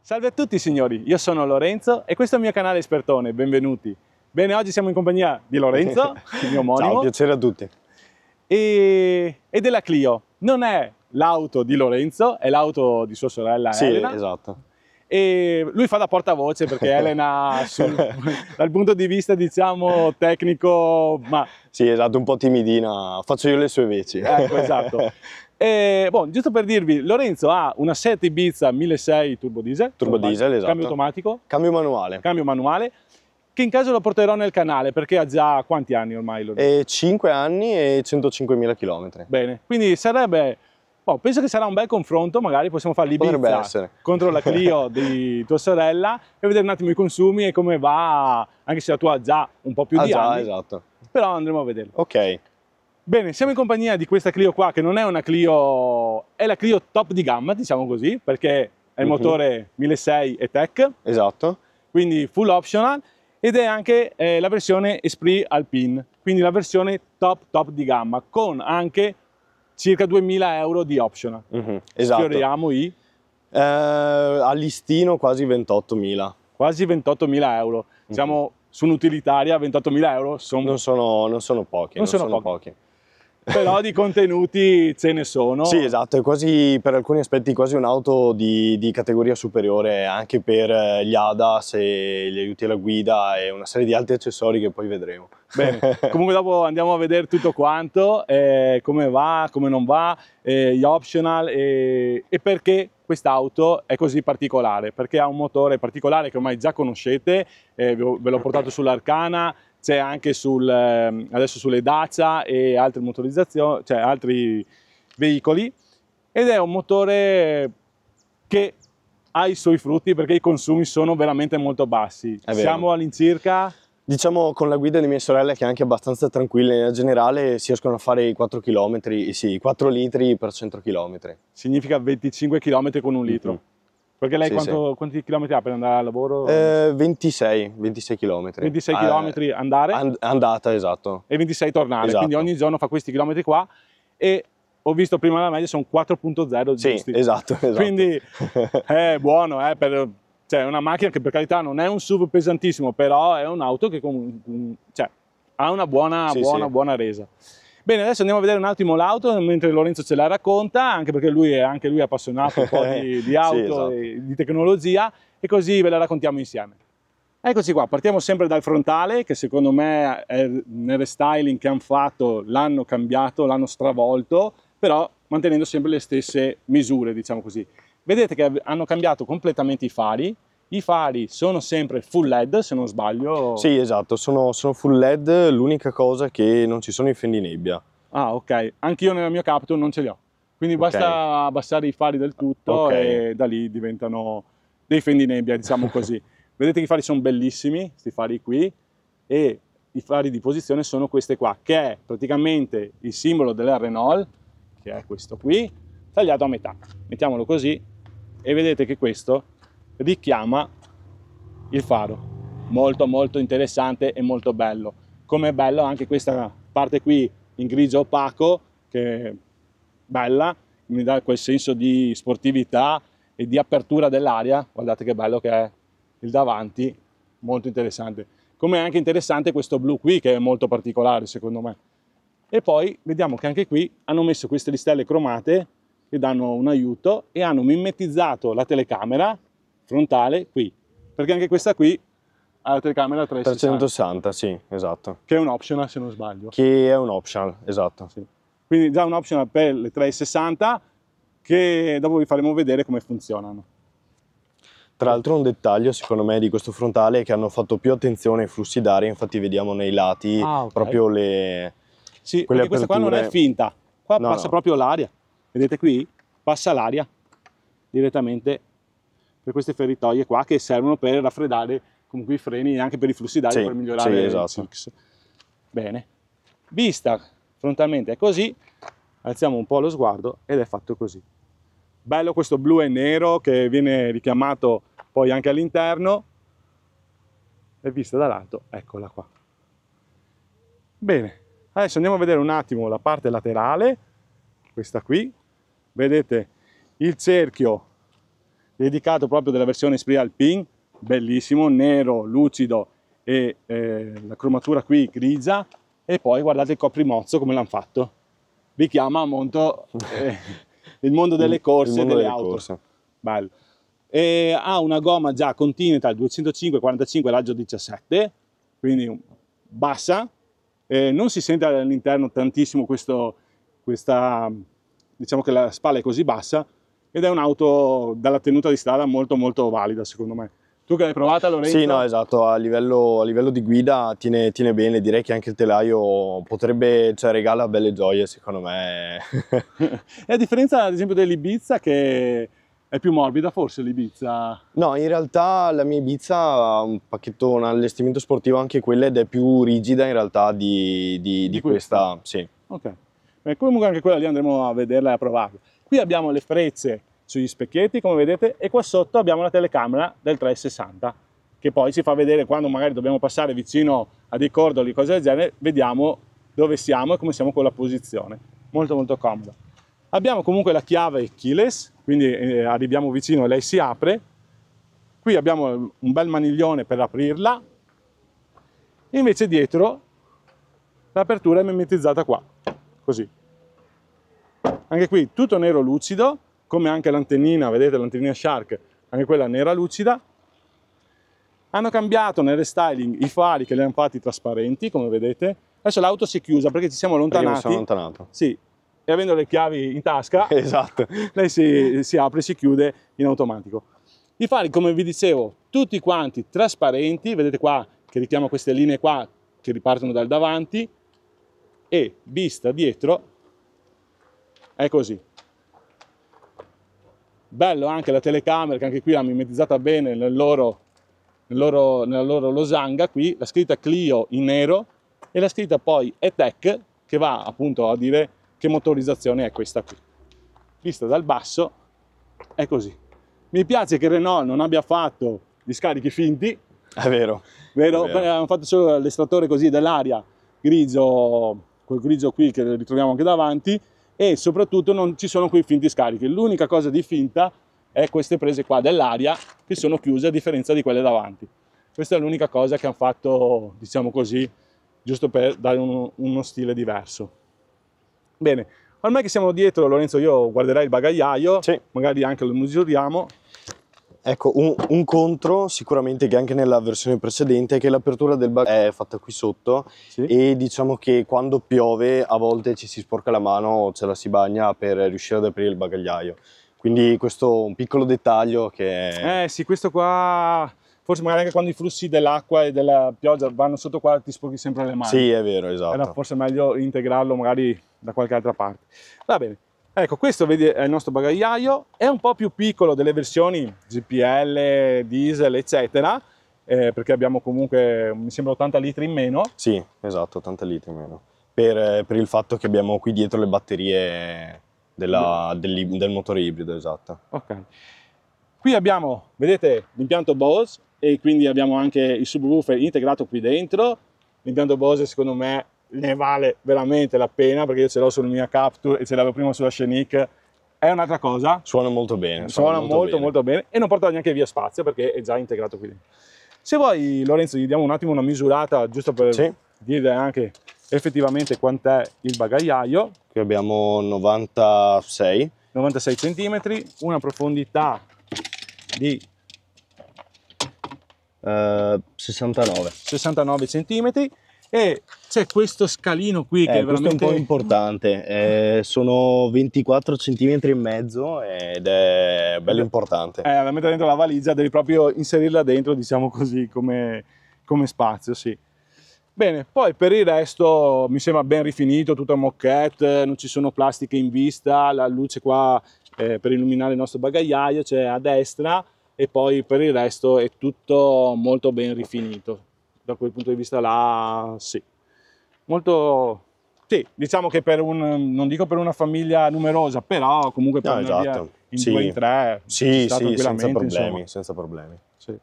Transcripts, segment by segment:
Salve a tutti signori, io sono Lorenzo e questo è il mio canale Espertone, benvenuti. Bene, oggi siamo in compagnia di Lorenzo, il mio omonimo. Ciao, piacere a tutti. E, e della Clio. Non è l'auto di Lorenzo, è l'auto di sua sorella sì, Elena. Sì, esatto. E lui fa da portavoce perché Elena, sul, dal punto di vista diciamo tecnico, ma... Sì, esatto, un po' timidina, faccio io le sue veci. Ecco, esatto. E, eh, bon, giusto per dirvi, Lorenzo ha una 7 Ibiza 1600 turbo diesel, turbo diesel esatto. cambio automatico, cambio manuale. cambio manuale, che in caso lo porterò nel canale perché ha già quanti anni ormai? Lorenzo? Eh, e 5 anni e 105.000 km. Bene, quindi sarebbe Oh, penso che sarà un bel confronto, magari possiamo fare l'Ibiza contro la Clio di tua sorella e vedere un attimo i consumi e come va, anche se la tua ha già un po' più ah di già, anni. esatto. Però andremo a vederlo. Ok. Bene, siamo in compagnia di questa Clio qua, che non è una Clio, è la Clio top di gamma, diciamo così, perché è il uh mhm. -huh. motore 1600 e Tech. Esatto. Quindi full optional ed è anche eh, la versione Esprit Alpine, quindi la versione top top di gamma, con anche circa 2.000 euro di optional. Uh mhm, -huh. Esatto. Sfioriamo i... Eh, a listino quasi 28.000. Quasi 28.000 euro. Uh -huh. Siamo mhm. su un'utilitaria, 28.000 euro sono... Non, sono, non sono pochi. Non, non sono, sono pochi. pochi però di contenuti ce ne sono. Sì, esatto, è quasi per alcuni aspetti quasi un'auto di, di, categoria superiore anche per eh, gli ADAS e gli aiuti alla guida e una serie di altri accessori che poi vedremo. Bene, comunque dopo andiamo a vedere tutto quanto, eh, come va, come non va, eh, gli optional eh, e perché quest'auto è così particolare, perché ha un motore particolare che ormai già conoscete, eh, ve l'ho portato sull'Arcana, c'è anche sul, ehm, adesso sulle Dacia e altre motorizzazioni, cioè altri veicoli ed è un motore che ha i suoi frutti perché i consumi sono veramente molto bassi. Siamo all'incirca Diciamo con la guida di mia sorella che è anche abbastanza tranquilla in generale si riescono a fare i 4 km, sì, 4 litri per 100 km. Significa 25 km con un litro. Mm -hmm. Perché lei sì, quanto, sì. quanti chilometri ha per andare al lavoro? Eh, 26, 26 chilometri. 26 eh, chilometri eh, andare? And andata, esatto. E 26 tornare, esatto. quindi ogni giorno fa questi chilometri qua e ho visto prima la media, sono 4.0 sì, giusti. Sì, esatto, esatto. Quindi è eh, buono, è eh, per, cioè, una macchina che per carità non è un SUV pesantissimo, però è un'auto che con, cioè, ha una buona, sì, buona, buona resa. Bene, adesso andiamo a vedere un attimo l'auto mentre Lorenzo ce la racconta, anche perché lui è anche lui appassionato un po' di, di auto, sì, esatto. e di tecnologia e così ve la raccontiamo insieme. Eccoci qua, partiamo sempre dal frontale che secondo me è, nel restyling che hanno fatto l'hanno cambiato, l'hanno stravolto, però mantenendo sempre le stesse misure, diciamo così. Vedete che hanno cambiato completamente i fari, i fari sono sempre full LED se non sbaglio? Sì esatto, sono, sono full LED, l'unica cosa che non ci sono i fendinebbia. Ah ok, anch'io nella mia Captur non ce li ho, quindi basta okay. abbassare i fari del tutto okay. e da lì diventano dei fendinebbia, diciamo così. Vedete che i fari sono bellissimi, questi fari qui, e i fari di posizione sono queste qua, che è praticamente il simbolo della Renault, che è questo qui, tagliato a metà. Mettiamolo così e vedete che questo richiama il faro. Molto molto interessante e molto bello. Come è bello anche questa parte qui in grigio opaco, che è bella, mi dà quel senso di sportività e di apertura dell'aria. Guardate che bello che è il davanti, molto interessante. Come è anche interessante questo blu qui, che è molto particolare secondo me. E poi vediamo che anche qui hanno messo queste listelle cromate che danno un aiuto e hanno mimetizzato la telecamera frontale qui, perché anche questa qui ha la telecamera 360. 360, sì, esatto. Che è un optional se non sbaglio. Che è un optional, esatto. Sì. Quindi già un optional per le 360 che dopo vi faremo vedere come funzionano. Tra l'altro un dettaglio secondo me di questo frontale è che hanno fatto più attenzione ai flussi d'aria, infatti vediamo nei lati ah, okay. proprio le... Sì, quelle aperture... questa qua non è finta, qua no, passa no. proprio l'aria, vedete qui? Passa l'aria direttamente per queste feritoie qua che servono per raffreddare comunque i freni e anche per i flussi d'aria sì, per migliorare sì, esatto. il CX. Bene, vista frontalmente è così, alziamo un po' lo sguardo ed è fatto così. Bello questo blu e nero che viene richiamato poi anche all'interno e vista dall'alto, eccola qua. Bene, adesso andiamo a vedere un attimo la parte laterale, questa qui, vedete il cerchio dedicato proprio della versione Esprit Alpine, bellissimo, nero, lucido e eh, la cromatura qui grigia e poi guardate il coprimozzo come l'hanno fatto. Vi chiama molto eh, il mondo delle corse e delle, delle auto. Corse. Bello. E ha una gomma già Continental 205-45 raggio 17, quindi bassa, eh, non si sente all'interno tantissimo questo, questa, diciamo che la spalla è così bassa, ed è un'auto dalla tenuta di strada molto molto valida secondo me. Tu che l'hai provata Lorenzo? Sì, no, esatto, a livello, a livello di guida tiene, tiene, bene, direi che anche il telaio potrebbe, cioè regala belle gioie secondo me. e a differenza ad esempio dell'Ibiza che è più morbida forse l'Ibiza? No, in realtà la mia Ibiza ha un pacchetto, un allestimento sportivo anche quella ed è più rigida in realtà di, di, di, di questa. questa, sì. Ok, Beh, comunque anche quella lì andremo a vederla e a provarla. Qui abbiamo le frezze sugli specchietti, come vedete, e qua sotto abbiamo la telecamera del 360, che poi si fa vedere quando magari dobbiamo passare vicino a dei cordoli, cose del genere, vediamo dove siamo e come siamo con la posizione. Molto molto comodo. Abbiamo comunque la chiave keyless, quindi eh, arriviamo vicino e lei si apre. Qui abbiamo un bel maniglione per aprirla. Invece dietro l'apertura è memetizzata qua, così. Anche qui tutto nero lucido, come anche l'antennina, vedete l'antennina Shark, anche quella nera lucida. Hanno cambiato nel restyling i fari che li hanno fatti trasparenti, come vedete. Adesso l'auto si è chiusa perché ci siamo allontanati. Perché allontanato. Sì, e avendo le chiavi in tasca, esatto. lei si, si apre e si chiude in automatico. I fari, come vi dicevo, tutti quanti trasparenti, vedete qua che richiama queste linee qua che ripartono dal davanti e vista dietro è così. Bello anche la telecamera, che anche qui l'ha mimetizzata bene nel loro, nel loro, nella loro losanga, qui la scritta Clio in nero e la scritta poi E-Tech, che va appunto a dire che motorizzazione è questa qui. Vista dal basso è così. Mi piace che Renault non abbia fatto gli scarichi finti, è vero. vero? È vero. Hanno fatto solo l'estrattore così dell'aria grigio, quel grigio qui che ritroviamo anche davanti, e soprattutto non ci sono quei finti scarichi. L'unica cosa di finta è queste prese qua dell'aria che sono chiuse a differenza di quelle davanti. Questa è l'unica cosa che hanno fatto, diciamo così, giusto per dare uno, uno stile diverso. Bene, ormai che siamo dietro, Lorenzo, io guarderai il bagagliaio, sì. magari anche lo misuriamo. Ecco, un, un, contro sicuramente che anche nella versione precedente è che l'apertura del bug è fatta qui sotto sì. e diciamo che quando piove a volte ci si sporca la mano o ce la si bagna per riuscire ad aprire il bagagliaio. Quindi questo è un piccolo dettaglio che... Eh sì, questo qua forse magari anche quando i flussi dell'acqua e della pioggia vanno sotto qua ti sporchi sempre le mani. Sì, è vero, esatto. Era forse meglio integrarlo magari da qualche altra parte. Va bene. Ecco, questo vedi, è il nostro bagagliaio, è un po' più piccolo delle versioni GPL, diesel, eccetera, eh, perché abbiamo comunque, mi sembra, 80 litri in meno. Sì, esatto, 80 litri in meno, per, eh, per il fatto che abbiamo qui dietro le batterie della, del, del motore ibrido, esatto. Ok. Qui abbiamo, vedete, l'impianto Bose e quindi abbiamo anche il subwoofer integrato qui dentro. L'impianto Bose secondo me ne vale veramente la pena perché io ce l'ho sul mio Capture e ce l'avevo prima sulla Scenic è un'altra cosa suona molto bene suona, suona molto molto bene. molto bene e non porta neanche via spazio perché è già integrato qui se vuoi Lorenzo gli diamo un attimo una misurata giusto per sì. dire anche effettivamente quant'è il bagagliaio qui abbiamo 96 96 cm una profondità di uh, 69 69 cm e eh, c'è questo scalino qui eh, che è veramente... Questo è un po' importante, eh, sono 24 cm e mezzo ed è bello importante. Eh, la mettere dentro la valigia, devi proprio inserirla dentro, diciamo così, come, come spazio, sì. Bene, poi per il resto mi sembra ben rifinito, tutto a moquette, non ci sono plastiche in vista, la luce qua eh, per illuminare il nostro bagagliaio c'è cioè a destra e poi per il resto è tutto molto ben rifinito da quel punto di vista là sì. Molto, sì, diciamo che per un, non dico per una famiglia numerosa, però comunque per no, esatto. in sì. due, in tre, sì, sì, senza problemi, senza problemi. Sì.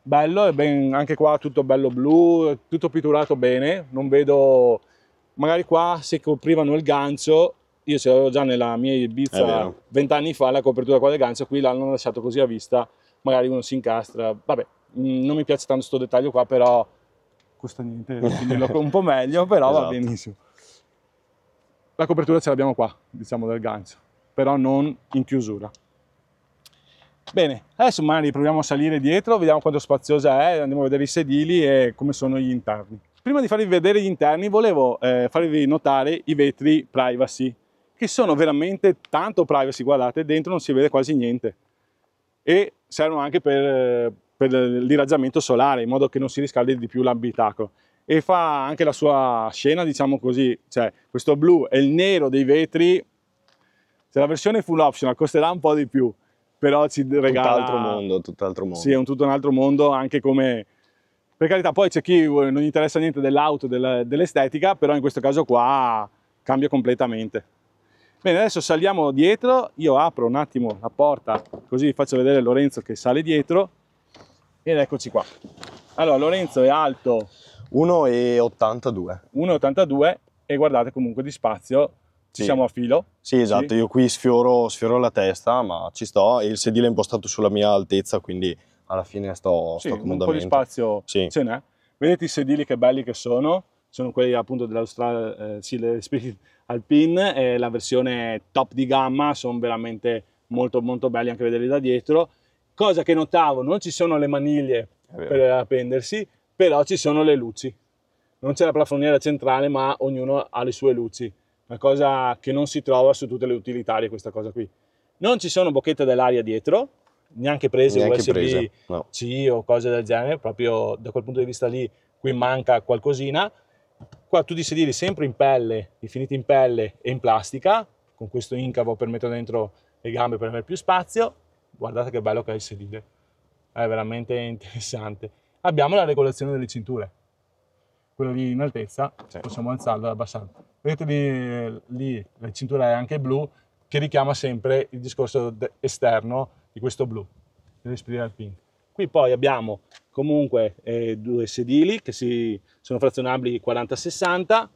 Bello, e ben, anche qua tutto bello blu, tutto pitturato bene, non vedo, magari qua se coprivano il gancio, io ce l'avevo già nella mia Ibiza vent'anni fa, la copertura qua del gancio, qui l'hanno lasciato così a vista, magari uno si incastra, vabbè, mm, non mi piace tanto questo dettaglio qua, però costa niente, definirlo un po' meglio, però esatto. va benissimo. La copertura ce l'abbiamo qua, diciamo, del gancio, però non in chiusura. Bene, adesso magari proviamo a salire dietro, vediamo quanto spaziosa è, andiamo a vedere i sedili e come sono gli interni. Prima di farvi vedere gli interni volevo eh, farvi notare i vetri privacy, che sono veramente tanto privacy, guardate, dentro non si vede quasi niente e servono anche per, eh, per l'irraggiamento solare in modo che non si riscaldi di più l'abitacolo e fa anche la sua scena diciamo così cioè questo blu e il nero dei vetri cioè la versione full optional costerà un po' di più però ci regala tutt'altro mondo tutt'altro mondo sì è un tutto un altro mondo anche come per carità poi c'è chi eh, non interessa niente dell'auto dell'estetica però in questo caso qua cambia completamente Bene, adesso saliamo dietro, io apro un attimo la porta così faccio vedere Lorenzo che sale dietro ed eccoci qua. Allora, Lorenzo è alto 1,82. 1,82 e guardate comunque di spazio ci sì. siamo a filo. Sì, esatto, sì. io qui sfioro, sfioro, la testa, ma ci sto, il sedile è impostato sulla mia altezza, quindi alla fine sto, sì, sto comodamente. un po' di spazio sì. ce n'è. Vedete i sedili che belli che sono, sono quelli appunto dell'Australia eh, Seal Spirit Alpine, eh, la versione top di gamma, sono veramente molto molto belli anche vederli da dietro. Cosa che notavo, non ci sono le maniglie per appendersi, però ci sono le luci. Non c'è la plafoniera centrale, ma ognuno ha le sue luci. Una cosa che non si trova su tutte le utilitarie, questa cosa qui. Non ci sono bocchette dell'aria dietro, neanche prese neanche USB-C no. o cose del genere, proprio da quel punto di vista lì qui manca qualcosina. Qua tutti i sedili sempre in pelle, rifiniti in pelle e in plastica, con questo incavo per mettere dentro le gambe per avere più spazio guardate che bello che ha il sedile, è veramente interessante. Abbiamo la regolazione delle cinture, quello lì in altezza, sì. possiamo alzarlo e abbassarlo. Vedete lì, lì, la cintura è anche blu, che richiama sempre il discorso esterno di questo blu, dell'Esprit Pink. Qui poi abbiamo comunque eh, due sedili che si, sono frazionabili 40-60,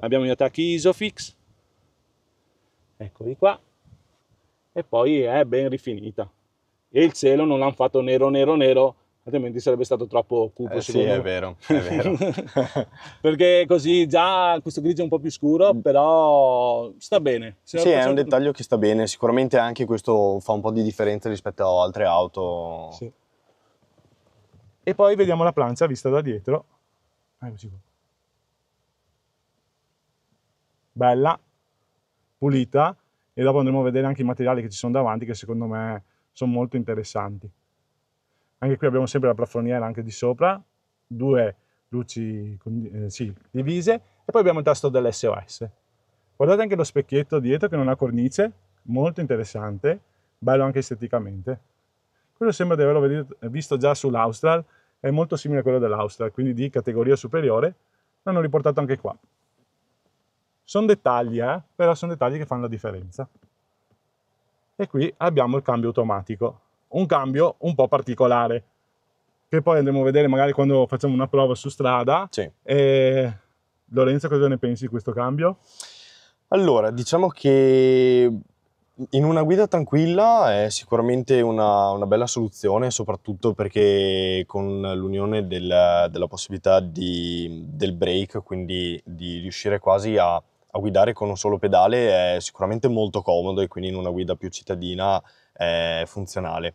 abbiamo gli attacchi Isofix, eccoli qua, e poi è ben rifinita e il cielo non l'hanno fatto nero nero nero altrimenti sarebbe stato troppo cupo eh, sì, me. è vero, è vero. perché così già questo grigio è un po' più scuro, mm. però sta bene. Se sì, è un dettaglio che sta bene, sicuramente anche questo fa un po' di differenza rispetto a altre auto. Sì. E poi vediamo la plancia vista da dietro. Ah, ecco, Bella, pulita, e dopo andremo a vedere anche i materiali che ci sono davanti che secondo me sono molto interessanti. Anche qui abbiamo sempre la plafoniera anche di sopra, due luci eh, sì, divise e poi abbiamo il tasto dell'SOS. Guardate anche lo specchietto dietro che non ha cornice, molto interessante, bello anche esteticamente. Quello sembra di averlo visto già sull'Austral, è molto simile a quello dell'Austral, quindi di categoria superiore, l'hanno riportato anche qua. Sono dettagli, eh? però sono dettagli che fanno la differenza e qui abbiamo il cambio automatico. Un cambio un po' particolare, che poi andremo a vedere magari quando facciamo una prova su strada. Sì. E... Lorenzo, cosa ne pensi di questo cambio? Allora, diciamo che in una guida tranquilla è sicuramente una, una bella soluzione, soprattutto perché con l'unione della, della possibilità di, del break, quindi di riuscire quasi a a guidare con un solo pedale è sicuramente molto comodo e quindi in una guida più cittadina è funzionale.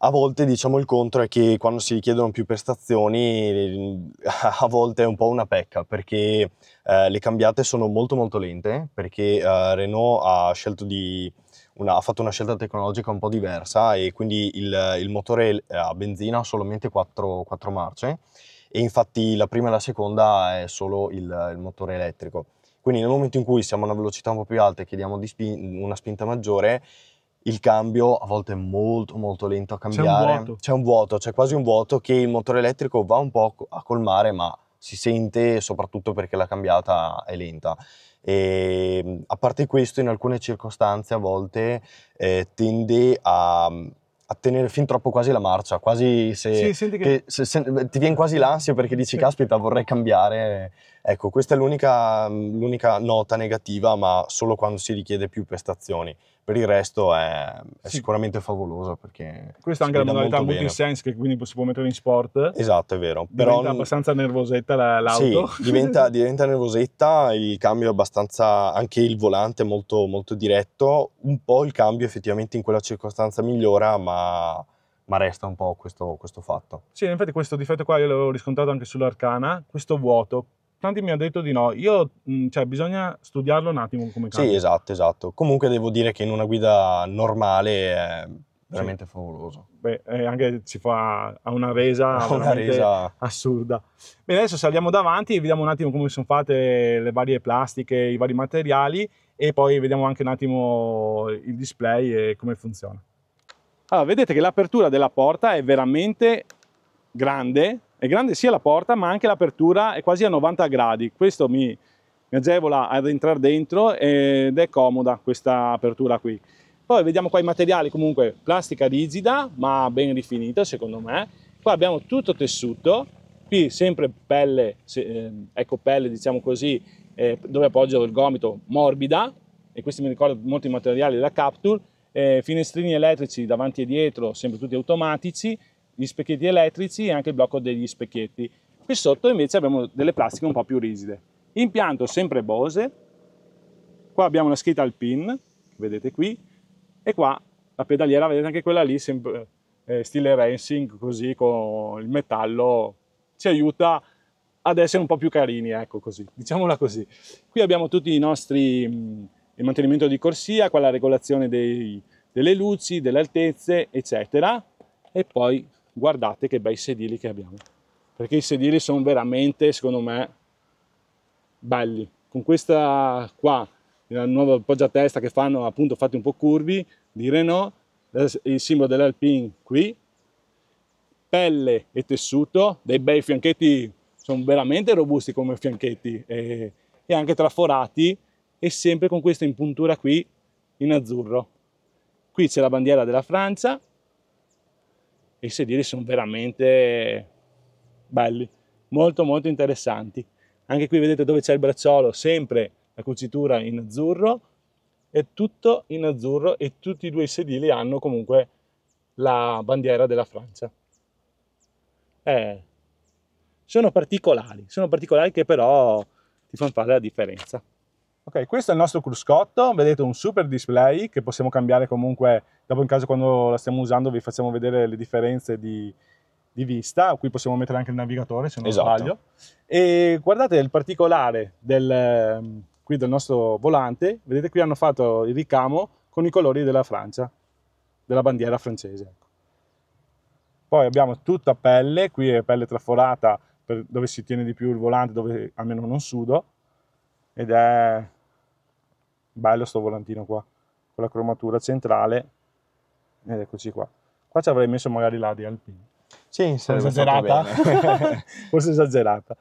A volte diciamo il contro è che quando si richiedono più prestazioni a volte è un po' una pecca perché eh, le cambiate sono molto molto lente perché eh, Renault ha, una, ha, fatto una scelta tecnologica un po' diversa e quindi il, il motore eh, a benzina ha solamente 4, 4, marce e infatti la prima e la seconda è solo il, il motore elettrico quindi nel momento in cui siamo a una velocità un po' più alta e chiediamo spin una spinta maggiore, il cambio a volte è molto molto lento a cambiare. C'è un vuoto, c'è quasi un vuoto che il motore elettrico va un po' a colmare, ma si sente soprattutto perché la cambiata è lenta. E, ehm, a parte questo, in alcune circostanze a volte eh, tende a, a, tenere fin troppo quasi la marcia, quasi se, sì, che... Che, se, se, ti viene quasi l'ansia perché dici caspita vorrei cambiare. Ecco, questa è l'unica, l'unica nota negativa, ma solo quando si richiede più prestazioni. Per il resto è, è sì. sicuramente favoloso perché... Questa è anche la modalità multisense che quindi si può mettere in sport. Esatto, è vero. Diventa Però, abbastanza nervosetta la, l'auto. Sì, diventa, diventa, nervosetta, il cambio è abbastanza... anche il volante è molto, molto diretto. Un po' il cambio effettivamente in quella circostanza migliora, ma ma resta un po' questo, questo, fatto. Sì, infatti questo difetto qua io l'avevo riscontrato anche sull'Arcana, questo vuoto tanti mi hanno detto di no. Io, cioè, bisogna studiarlo un attimo come cambia. Sì, esatto, esatto. Comunque devo dire che in una guida normale è veramente sì. favoloso. Beh, eh, anche si fa a una resa, una resa assurda. Bene, adesso saliamo davanti e vediamo un attimo come sono fatte le varie plastiche, i vari materiali e poi vediamo anche un attimo il display e come funziona. Allora, ah, vedete che l'apertura della porta è veramente grande, è grande sia la porta ma anche l'apertura è quasi a 90 gradi, questo mi, mi agevola ad entrare dentro ed è comoda questa apertura qui. Poi vediamo qua i materiali, comunque plastica rigida ma ben rifinita secondo me. Qua abbiamo tutto tessuto, qui sempre pelle, eh, ecco pelle diciamo così, eh, dove appoggio il gomito morbida e questi mi ricordano molti materiali della Capture. Eh, finestrini elettrici davanti e dietro, sempre tutti automatici gli specchietti elettrici e anche il blocco degli specchietti. Qui sotto invece abbiamo delle plastiche un po' più rigide. Impianto sempre Bose, qua abbiamo una scritta al pin, vedete qui, e qua la pedaliera, vedete anche quella lì, sempre, eh, stile racing, così con il metallo, ci aiuta ad essere un po' più carini, ecco così, diciamola così. Qui abbiamo tutti i nostri, mh, mm, il mantenimento di corsia, qua la regolazione dei, delle luci, delle altezze, eccetera, e poi guardate che bei sedili che abbiamo. Perché i sedili sono veramente, secondo me, belli. Con questa qua, la nuova poggiatesta che fanno appunto fatti un po' curvi, di Renault, il simbolo dell'Alpine qui, pelle e tessuto, dei bei fianchetti, sono veramente robusti come fianchetti e, e anche traforati e sempre con questa impuntura qui in azzurro. Qui c'è la bandiera della Francia, i sedili sono veramente belli, molto molto interessanti. Anche qui vedete dove c'è il bracciolo, sempre la cucitura in azzurro, è tutto in azzurro e tutti e due i sedili hanno comunque la bandiera della Francia. Eh, sono particolari, sono particolari che però ti fanno fare la differenza. Ok, questo è il nostro cruscotto, vedete un super display che possiamo cambiare comunque, dopo in caso quando la stiamo usando vi facciamo vedere le differenze di, di vista, qui possiamo mettere anche il navigatore se non esatto. sbaglio. E guardate il particolare del, ehm, qui del nostro volante, vedete qui hanno fatto il ricamo con i colori della Francia, della bandiera francese. Ecco. Poi abbiamo tutta pelle, qui è pelle traforata dove si tiene di più il volante, dove almeno non sudo, ed è bello sto volantino qua con la cromatura centrale ed eccoci qua qua ci avrei messo magari la di Alpine sì, forse esagerata forse esagerata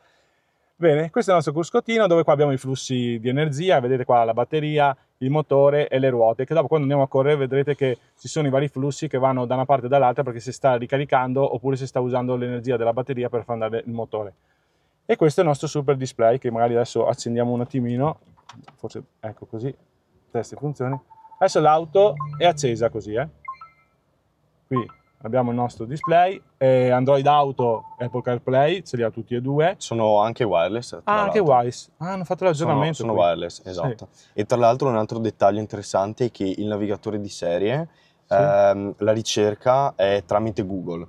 bene, questo è il nostro cruscottino dove qua abbiamo i flussi di energia vedete qua la batteria, il motore e le ruote che dopo quando andiamo a correre vedrete che ci sono i vari flussi che vanno da una parte e dall'altra perché si sta ricaricando oppure si sta usando l'energia della batteria per far andare il motore e questo è il nostro super display che magari adesso accendiamo un attimino forse ecco così stesse funzioni. Adesso l'auto è accesa così, eh? Qui abbiamo il nostro display, eh, Android Auto e Apple CarPlay, ce li ha tutti e due. Sono anche wireless. Ah, anche wireless. Ah, hanno fatto l'aggiornamento. Sono, sono wireless, esatto. Sì. E tra l'altro un altro dettaglio interessante è che il navigatore di serie, sì. ehm, la ricerca è tramite Google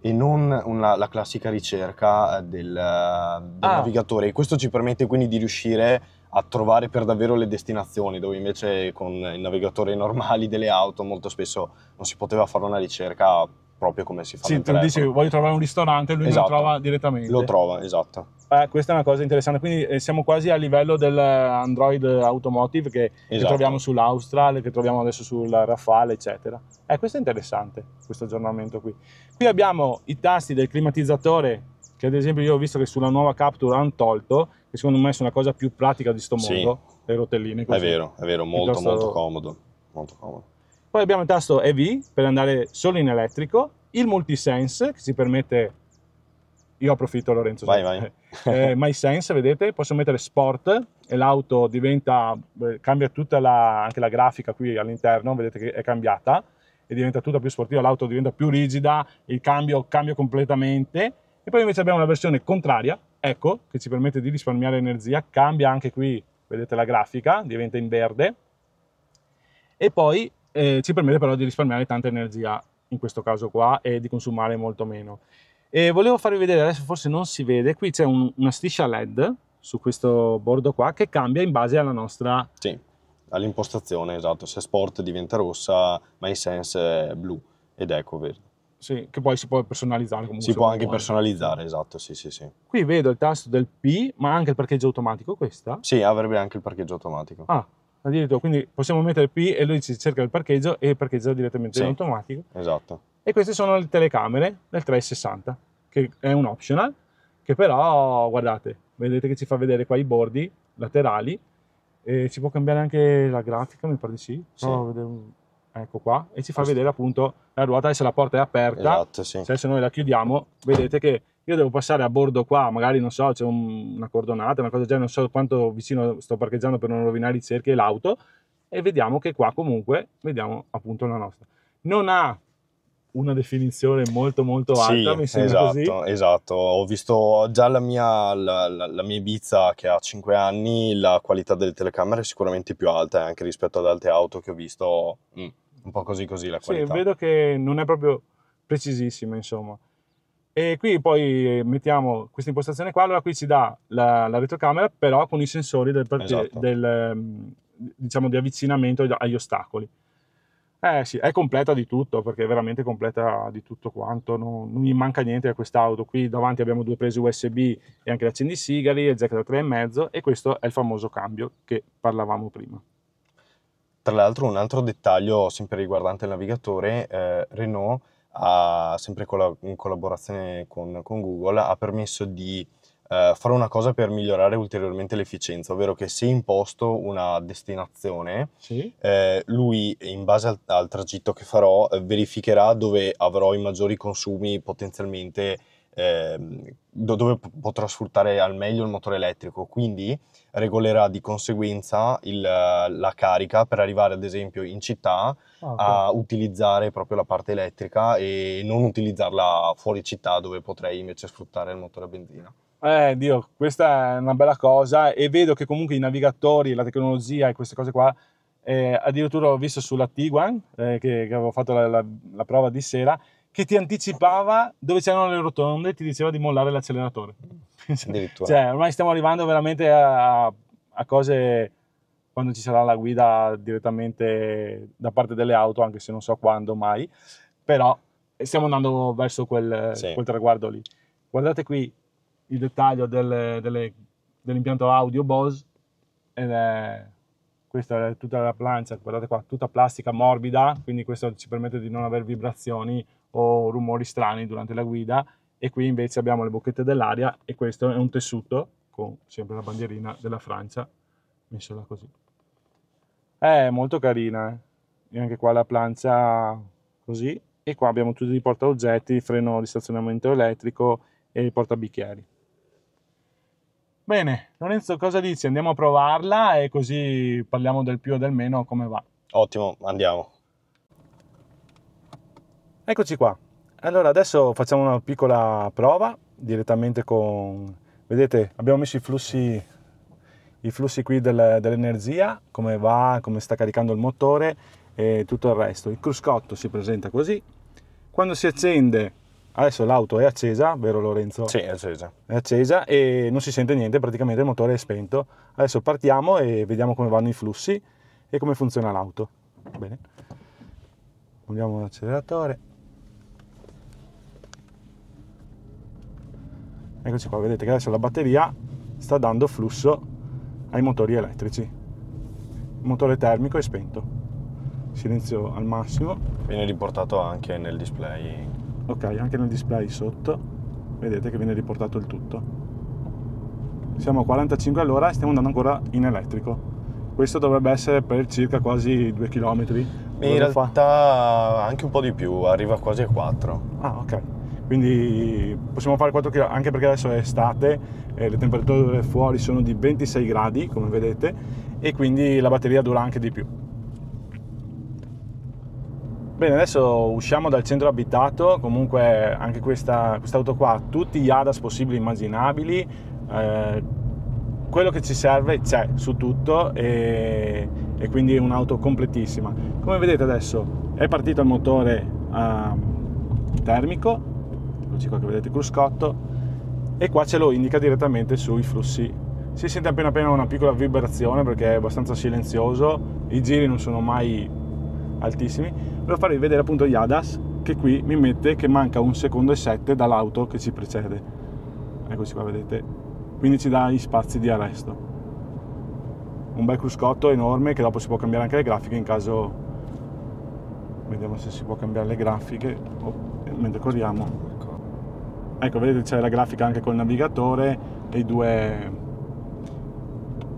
e non una, la classica ricerca eh, del, eh, del ah. navigatore. Questo ci permette quindi di riuscire a trovare per davvero le destinazioni, dove invece con i navigatori normali delle auto molto spesso non si poteva fare una ricerca proprio come si fa. Sì, tu dici voglio trovare un ristorante, lui esatto. lo trova direttamente. Lo trova, esatto. Eh, questa è una cosa interessante, quindi eh, siamo quasi a livello dell'Android eh, Automotive che, esatto. che troviamo sull'Austral, che troviamo adesso sul Rafale, eccetera. Eh, questo è interessante, questo aggiornamento qui. Qui abbiamo i tasti del climatizzatore che ad esempio io ho visto che sulla nuova Capture hanno tolto, che secondo me sono la cosa più pratica di sto modo, sì. le rotelline così. È vero, è vero, molto tasto... molto comodo, molto comodo. Poi abbiamo il tasto EV per andare solo in elettrico, il multisense che si permette io approfitto Lorenzo. Vai, vai. Eh, My Sense, vedete, posso mettere sport e l'auto diventa, eh, cambia tutta la, anche la grafica qui all'interno, vedete che è cambiata e diventa tutta più sportiva, l'auto diventa più rigida, il cambio cambia completamente e poi invece abbiamo la versione contraria, ecco, che ci permette di risparmiare energia, cambia anche qui, vedete la grafica, diventa in verde, e poi eh, ci permette però di risparmiare tanta energia, in questo caso qua, e di consumare molto meno. E volevo farvi vedere, adesso forse non si vede, qui c'è un, una striscia LED su questo bordo qua che cambia in base alla nostra... Sì, all'impostazione, esatto, se Sport diventa rossa, MySense è blu ed Eco verde. Sì, che poi si può personalizzare comunque. Si può anche vuole. personalizzare, esatto, sì, sì, sì. Qui vedo il tasto del P, ma anche il parcheggio automatico questa? Sì, avrebbe anche il parcheggio automatico. Ah, addirittura, quindi possiamo mettere il P e lui ci cerca il parcheggio e parcheggia direttamente sì, in automatico. Esatto. E queste sono le telecamere del 360, che è un optional, che però, guardate, vedete che ci fa vedere qua i bordi laterali, e si può cambiare anche la grafica, mi pare di sì. sì. No, ecco qua, e ci fa vedere appunto la ruota e se la porta è aperta, esatto, sì. cioè se noi la chiudiamo, vedete che io devo passare a bordo qua, magari non so, c'è un, una cordonata, una cosa del genere, non so quanto vicino sto parcheggiando per non rovinare i cerchi e l'auto, e vediamo che qua comunque, vediamo appunto la nostra. Non ha una definizione molto molto alta, sì, mi sembra esatto, così. Esatto, ho visto già la mia, la, la, la mia Ibiza che ha 5 anni, la qualità delle telecamere è sicuramente più alta eh, anche rispetto ad altre auto che ho visto. Mm un po' così così la qualità. Sì, vedo che non è proprio precisissima, insomma. E qui poi eh, mettiamo questa impostazione qua, allora qui ci dà la, la retrocamera, però con i sensori del, esatto. del, ehm, diciamo, di avvicinamento agli ostacoli. Eh sì, è completa di tutto, perché è veramente completa di tutto quanto, non, non gli manca niente a quest'auto. Qui davanti abbiamo due prese USB e anche l'accendisigari, il jack da 3,5 e questo è il famoso cambio che parlavamo prima. Tra l'altro un altro dettaglio sempre riguardante il navigatore, eh, Renault ha, sempre colla- in collaborazione con, con, Google ha permesso di eh, fare una cosa per migliorare ulteriormente l'efficienza, ovvero che se imposto una destinazione, sì. eh, lui in base al, al tragitto che farò eh, verificherà dove avrò i maggiori consumi potenzialmente eh, dove potrò sfruttare al meglio il motore elettrico, quindi regolerà di conseguenza il, la carica per arrivare ad esempio in città ah, okay. a utilizzare proprio la parte elettrica e non utilizzarla fuori città dove potrei invece sfruttare il motore a benzina. Eh, Dio, questa è una bella cosa e vedo che comunque i navigatori, la tecnologia e queste cose qua, eh, addirittura ho visto sulla Tiguan, eh, che, che, avevo fatto la, la, la prova di sera, che ti anticipava dove c'erano le rotonde e ti diceva di mollare l'acceleratore. cioè, ormai stiamo arrivando veramente a, a cose quando ci sarà la guida direttamente da parte delle auto, anche se non so quando mai, però stiamo andando verso quel, sì. quel traguardo lì. Guardate qui il dettaglio del, delle, dell'impianto audio Bose, è, questa è tutta la plancia, guardate qua, tutta plastica morbida, quindi questo ci permette di non avere vibrazioni o rumori strani durante la guida e qui invece abbiamo le bocchette dell'aria e questo è un tessuto con sempre la bandierina della Francia messola così. È molto carina, eh? e anche qua la plancia così e qua abbiamo tutti i portaoggetti, freno di stazionamento elettrico e portabicchieri. Bene, Lorenzo cosa dici? Andiamo a provarla e così parliamo del più e del meno come va. Ottimo, andiamo. Eccoci qua. Allora adesso facciamo una piccola prova direttamente con... Vedete, abbiamo messo i flussi, i flussi qui del, dell'energia, come va, come sta caricando il motore e tutto il resto. Il cruscotto si presenta così. Quando si accende, adesso l'auto è accesa, vero Lorenzo? Sì, è accesa. È accesa e non si sente niente, praticamente il motore è spento. Adesso partiamo e vediamo come vanno i flussi e come funziona l'auto. Bene. Andiamo all'acceleratore. eccoci qua vedete che adesso la batteria sta dando flusso ai motori elettrici il motore termico è spento silenzio al massimo viene riportato anche nel display ok anche nel display sotto vedete che viene riportato il tutto siamo a 45 all'ora e stiamo andando ancora in elettrico questo dovrebbe essere per circa quasi 2 km in realtà fa? anche un po' di più arriva quasi a 4 ah ok quindi possiamo fare 4 km anche perché adesso è estate, eh, le temperature fuori sono di 26 gradi come vedete e quindi la batteria dura anche di più. Bene, adesso usciamo dal centro abitato, comunque anche questa auto qua ha tutti gli ADAS possibili e immaginabili, eh, quello che ci serve c'è su tutto e, e quindi è un'auto completissima. Come vedete adesso è partito il motore eh, termico, eccoci qua che vedete il cruscotto e qua ce lo indica direttamente sui flussi si sente appena appena una piccola vibrazione perché è abbastanza silenzioso i giri non sono mai altissimi volevo farvi vedere appunto gli ADAS che qui mi mette che manca un secondo e sette dall'auto che ci precede eccoci qua vedete quindi ci dà gli spazi di arresto un bel cruscotto enorme che dopo si può cambiare anche le grafiche in caso vediamo se si può cambiare le grafiche oh, mentre corriamo ecco vedete c'è la grafica anche col navigatore e i due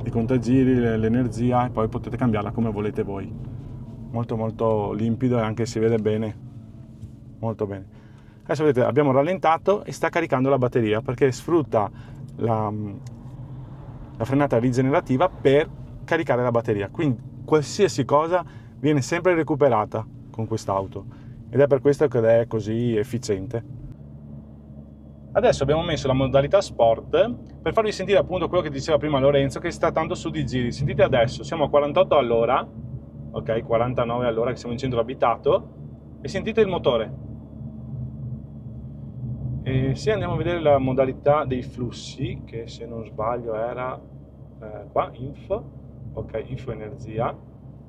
i contagiri, l'energia e poi potete cambiarla come volete voi molto molto limpido e anche si vede bene molto bene adesso vedete abbiamo rallentato e sta caricando la batteria perché sfrutta la, la frenata rigenerativa per caricare la batteria quindi qualsiasi cosa viene sempre recuperata con quest'auto ed è per questo che è così efficiente Adesso abbiamo messo la modalità sport per farvi sentire appunto quello che diceva prima Lorenzo che sta tanto su di giri. Sentite adesso, siamo a 48 all'ora, ok, 49 all'ora che siamo in centro abitato e sentite il motore. E se andiamo a vedere la modalità dei flussi, che se non sbaglio era eh, qua, info, ok, info energia,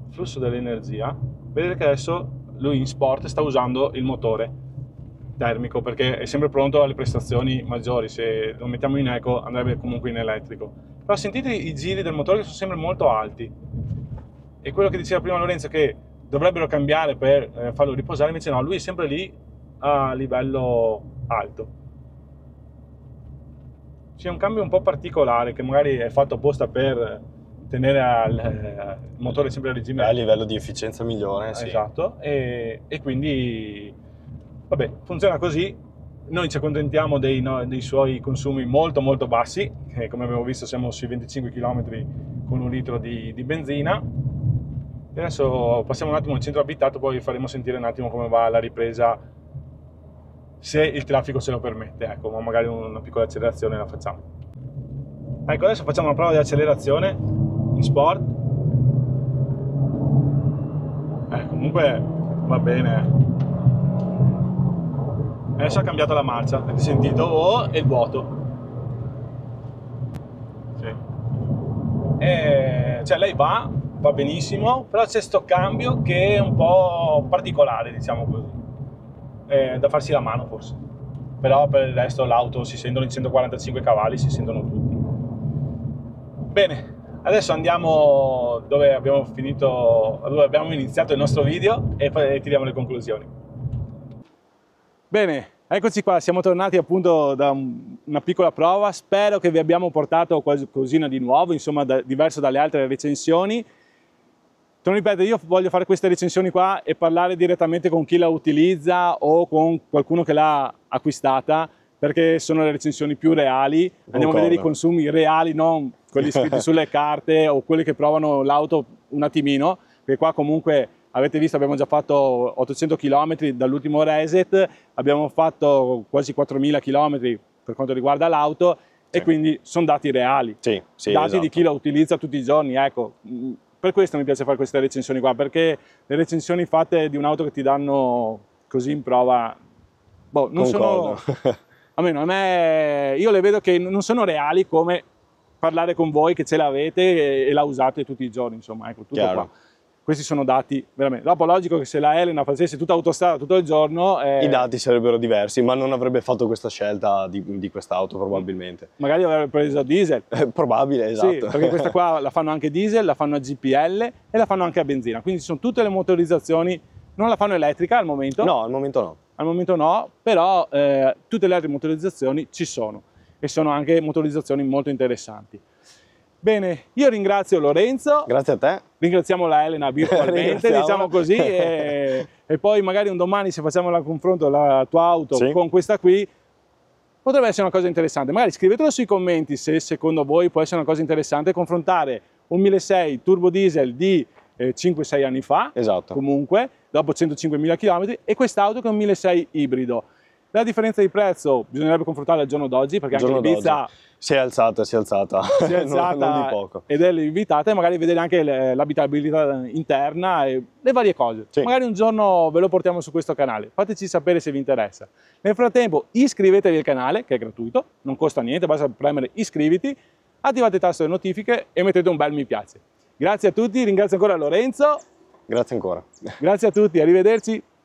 flusso dell'energia, vedete che adesso lui in sport sta usando il motore termico perché è sempre pronto alle prestazioni maggiori, se lo mettiamo in eco andrebbe comunque in elettrico. Però sentite i giri del motore che sono sempre molto alti e quello che diceva prima Lorenzo che dovrebbero cambiare per eh, farlo riposare, invece no, lui è sempre lì a livello alto. C'è un cambio un po' particolare che magari è fatto apposta per tenere al, il eh, motore sempre a regime. A livello di efficienza migliore, esatto, sì. Esatto, e, e quindi Vabbè, funziona così, noi ci accontentiamo dei, no, dei, suoi consumi molto molto bassi, eh, come abbiamo visto siamo sui 25 km con un litro di, di benzina. E adesso passiamo un attimo al centro abitato, poi faremo sentire un attimo come va la ripresa, se il traffico ce lo permette, ecco, ma magari una piccola accelerazione la facciamo. Ecco, adesso facciamo una prova di accelerazione in sport. Eh, comunque va bene, adesso ha cambiato la marcia avete sentito oh, e il vuoto sì. e, eh, cioè lei va va benissimo però c'è questo cambio che è un po' particolare diciamo così eh, da farsi la mano forse però per il resto l'auto si sentono in 145 cavalli si sentono tutti bene adesso andiamo dove abbiamo finito dove abbiamo iniziato il nostro video e poi tiriamo le conclusioni Bene, eccoci qua, siamo tornati appunto da una piccola prova, spero che vi abbiamo portato qualcosina di nuovo, insomma da, diverso dalle altre recensioni. Non ripeto, io voglio fare queste recensioni qua e parlare direttamente con chi la utilizza o con qualcuno che l'ha acquistata, perché sono le recensioni più reali, andiamo a vedere i consumi reali, non quelli scritti sulle carte o quelli che provano l'auto un attimino, perché qua comunque avete visto abbiamo già fatto 800 km dall'ultimo reset, abbiamo fatto quasi 4000 km per quanto riguarda l'auto sì. e quindi sono dati reali, sì, sì, dati esatto. di chi la utilizza tutti i giorni, ecco. Mm, per questo mi piace fare queste recensioni qua, perché le recensioni fatte di un'auto che ti danno così in prova, boh, non Concordo. sono... Almeno a me, io le vedo che non sono reali come parlare con voi che ce l'avete e, e la usate tutti i giorni, insomma, ecco, tutto Chiaro. qua. Questi sono dati veramente. Dopo, logico che se la Elena facesse tutta autostrada tutto il giorno. Eh... I dati sarebbero diversi, ma non avrebbe fatto questa scelta di, di quest'auto probabilmente. Magari avrebbe preso diesel. Eh, probabile, esatto. Sì, perché questa qua la fanno anche diesel, la fanno a GPL e la fanno anche a benzina. Quindi ci sono tutte le motorizzazioni. Non la fanno elettrica al momento? No, al momento no. Al momento no, però eh, tutte le altre motorizzazioni ci sono e sono anche motorizzazioni molto interessanti. Bene, io ringrazio Lorenzo. Grazie a te. Ringraziamo la Elena virtualmente, diciamo così, e, e, poi magari un domani se facciamo la confronto la tua auto sì. con questa qui, potrebbe essere una cosa interessante. Magari scrivetelo sui commenti se secondo voi può essere una cosa interessante confrontare un 1.6 turbo diesel di eh, 5-6 anni fa, esatto. comunque, dopo 105.000 km, e quest'auto che è un 1.6 ibrido. La differenza di prezzo bisognerebbe confrontarla al giorno d'oggi perché giorno anche Ibiza si è alzata, si è alzata, si è alzata non, non di poco. ed è invitata e magari vedere anche l'abitabilità interna e le varie cose. Sì. Magari un giorno ve lo portiamo su questo canale, fateci sapere se vi interessa. Nel frattempo iscrivetevi al canale che è gratuito, non costa niente, basta premere iscriviti, attivate il tasto delle notifiche e mettete un bel mi piace. Grazie a tutti, ringrazio ancora Lorenzo. Grazie ancora. Grazie a tutti, arrivederci.